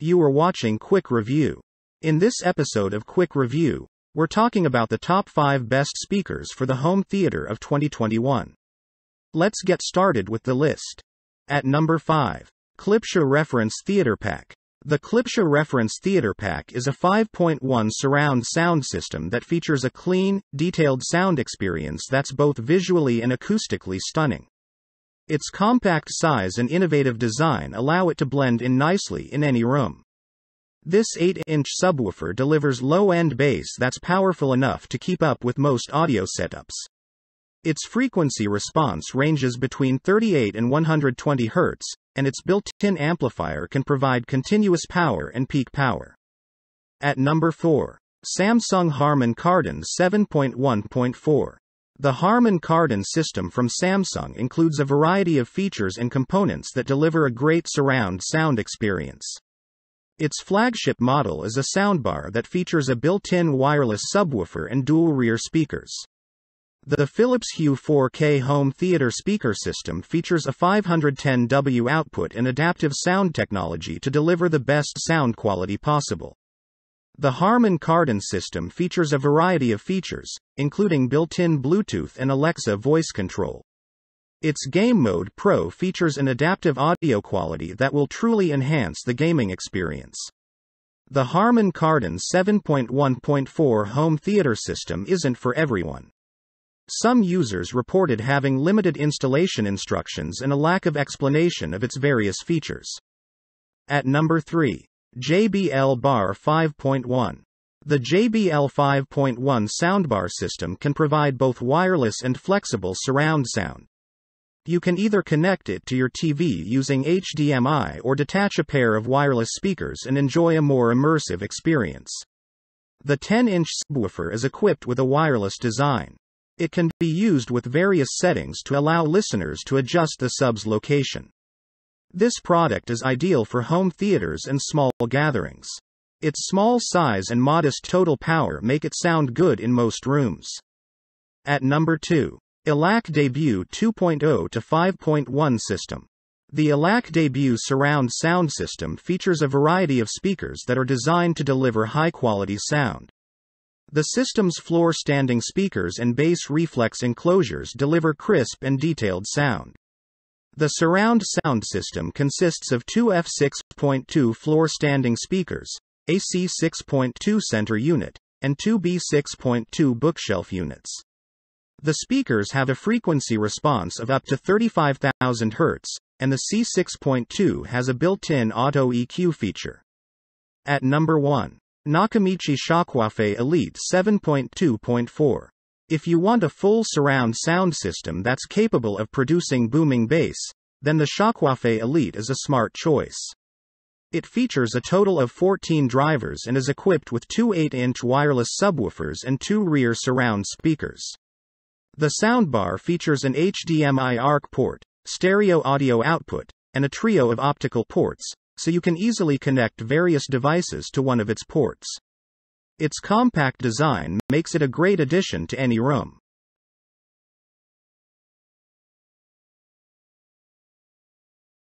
You are watching Quick Review. In this episode of Quick Review, we're talking about the top 5 best speakers for the home theater of 2021. Let's get started with the list. At number 5, Clipsha Reference Theater Pack. The Klipsche Reference Theater Pack is a 5.1 surround sound system that features a clean, detailed sound experience that's both visually and acoustically stunning. Its compact size and innovative design allow it to blend in nicely in any room. This 8-inch subwoofer delivers low-end bass that's powerful enough to keep up with most audio setups. Its frequency response ranges between 38 and 120 Hz, and its built-in amplifier can provide continuous power and peak power. At number 4. Samsung Harman Kardon 7.1.4. The Harman Kardon system from Samsung includes a variety of features and components that deliver a great surround sound experience. Its flagship model is a soundbar that features a built in wireless subwoofer and dual rear speakers. The Philips Hue 4K home theater speaker system features a 510W output and adaptive sound technology to deliver the best sound quality possible. The Harman Kardon system features a variety of features, including built in Bluetooth and Alexa voice control. Its Game Mode Pro features an adaptive audio quality that will truly enhance the gaming experience. The Harman Kardon 7.1.4 home theater system isn't for everyone. Some users reported having limited installation instructions and a lack of explanation of its various features. At number 3, JBL Bar 5.1. The JBL 5.1 soundbar system can provide both wireless and flexible surround sound. You can either connect it to your TV using HDMI or detach a pair of wireless speakers and enjoy a more immersive experience. The 10 inch subwoofer is equipped with a wireless design. It can be used with various settings to allow listeners to adjust the sub's location. This product is ideal for home theaters and small gatherings. Its small size and modest total power make it sound good in most rooms. At number 2. ELAC Debut 2.0 to 5.1 System. The ELAC Debut surround sound system features a variety of speakers that are designed to deliver high quality sound. The system's floor standing speakers and bass reflex enclosures deliver crisp and detailed sound. The surround sound system consists of two F6.2 floor standing speakers, a C6.2 center unit, and two B6.2 bookshelf units. The speakers have a frequency response of up to 35,000 Hz, and the C6.2 has a built in auto EQ feature. At number 1. Nakamichi Shakwafe Elite 7.2.4. If you want a full surround sound system that's capable of producing booming bass, then the Shakwafe Elite is a smart choice. It features a total of 14 drivers and is equipped with two 8 inch wireless subwoofers and two rear surround speakers. The soundbar features an HDMI ARC port, stereo audio output, and a trio of optical ports, so you can easily connect various devices to one of its ports. Its compact design makes it a great addition to any room.